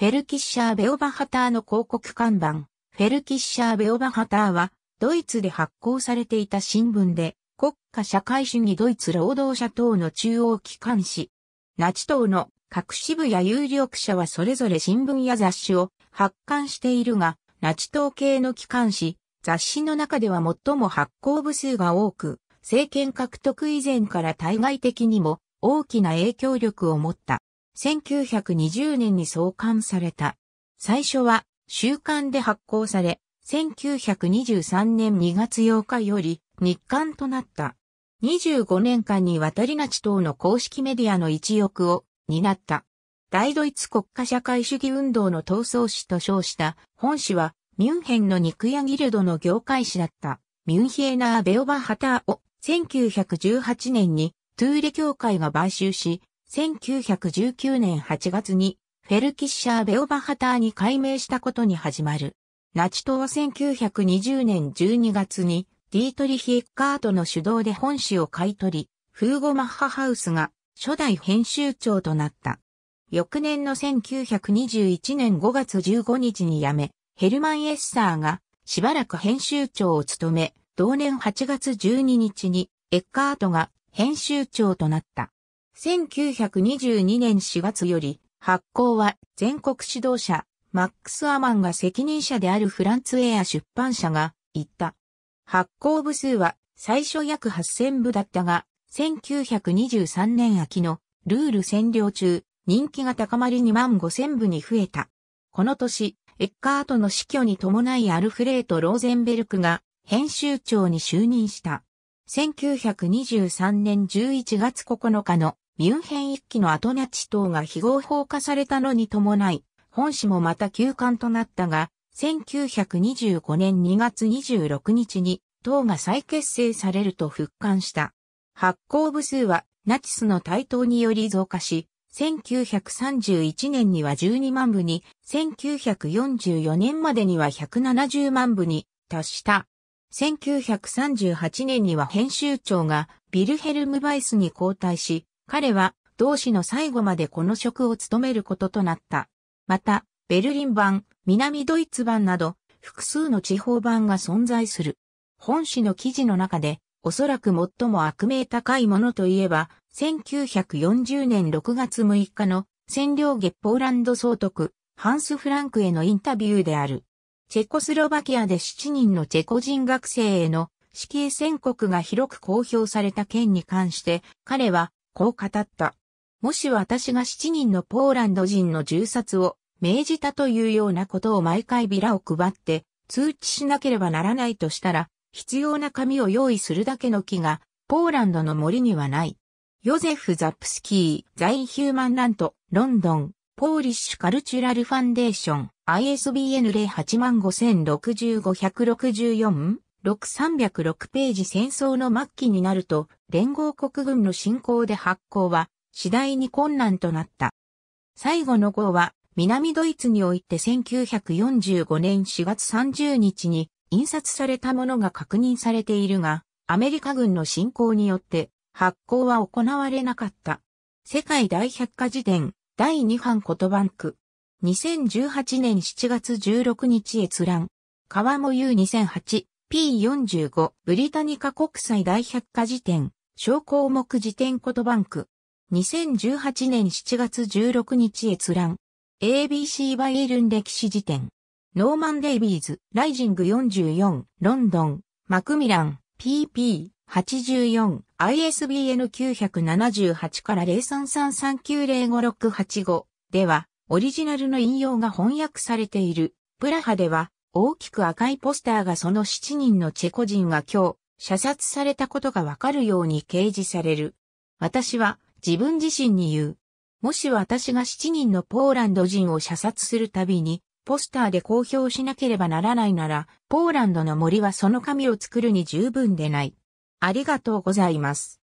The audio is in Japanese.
フェルキッシャー・ベオバハターの広告看板。フェルキッシャー・ベオバハターは、ドイツで発行されていた新聞で、国家社会主義ドイツ労働者党の中央機関紙。ナチ党の各支部や有力者はそれぞれ新聞や雑誌を発刊しているが、ナチ党系の機関紙、雑誌の中では最も発行部数が多く、政権獲得以前から対外的にも大きな影響力を持った。1920年に創刊された。最初は週刊で発行され、1923年2月8日より日刊となった。25年間に渡りなち等の公式メディアの一翼を担った。大ドイツ国家社会主義運動の闘争史と称した本誌はミュンヘンの肉屋ギルドの業界誌だったミュンヒエーナー・ベオバハターを1918年にトゥーレ協会が買収し1919年8月にフェルキッシャー・ベオバハターに改名したことに始まる。ナチ党は1920年12月にディートリヒ・エッカートの主導で本誌を買い取り、フーゴ・マッハハウスが初代編集長となった。翌年の1921年5月15日に辞め、ヘルマン・エッサーがしばらく編集長を務め、同年8月12日にエッカートが編集長となった。1922年4月より、発行は全国指導者、マックス・アマンが責任者であるフランツ・エア出版社が言った。発行部数は最初約8000部だったが、1923年秋のルール占領中、人気が高まり2万5000部に増えた。この年、エッカートの死去に伴いアルフレート・ローゼンベルクが編集長に就任した。1923年11月9日のミュンヘン一期の後ナチ党が非合法化されたのに伴い、本市もまた休館となったが、1925年2月26日に党が再結成されると復刊した。発行部数はナチスの台頭により増加し、1931年には12万部に、1944年までには170万部に達した。1938年には編集長がビルヘルム・バイスに交代し、彼は同志の最後までこの職を務めることとなった。また、ベルリン版、南ドイツ版など、複数の地方版が存在する。本誌の記事の中で、おそらく最も悪名高いものといえば、1940年6月6日の占領月ポーランド総督、ハンス・フランクへのインタビューである。チェコスロバキアで7人のチェコ人学生への死刑宣告が広く公表された件に関して、彼はこう語った。もし私が7人のポーランド人の銃殺を命じたというようなことを毎回ビラを配って通知しなければならないとしたら、必要な紙を用意するだけの木が、ポーランドの森にはない。ヨゼフ・ザプスキー、ザイ・ヒューマンラント、ロンドン、ポーリッシュ・カルチュラル・ファンデーション、ISBN 0 8 5 0 6 5 1 6 4 6306ページ戦争の末期になると、連合国軍の侵攻で発行は次第に困難となった。最後の号は、南ドイツにおいて1945年4月30日に印刷されたものが確認されているが、アメリカ軍の侵攻によって発行は行われなかった。世界大百科事典第2版言ンク2018年7月16日閲覧。川もう2 0 0 8 P45 ブリタニカ国際大百科辞典小項目辞典ことバンク2018年7月16日閲覧 ABC バイエルン歴史辞典ノーマン・デイビーズライジング44ロンドンマクミラン PP84 ISBN 978から0 3 3 3 9 0 5 6 8 5ではオリジナルの引用が翻訳されているプラハでは大きく赤いポスターがその7人のチェコ人が今日、射殺されたことがわかるように掲示される。私は自分自身に言う。もし私が7人のポーランド人を射殺するたびに、ポスターで公表しなければならないなら、ポーランドの森はその紙を作るに十分でない。ありがとうございます。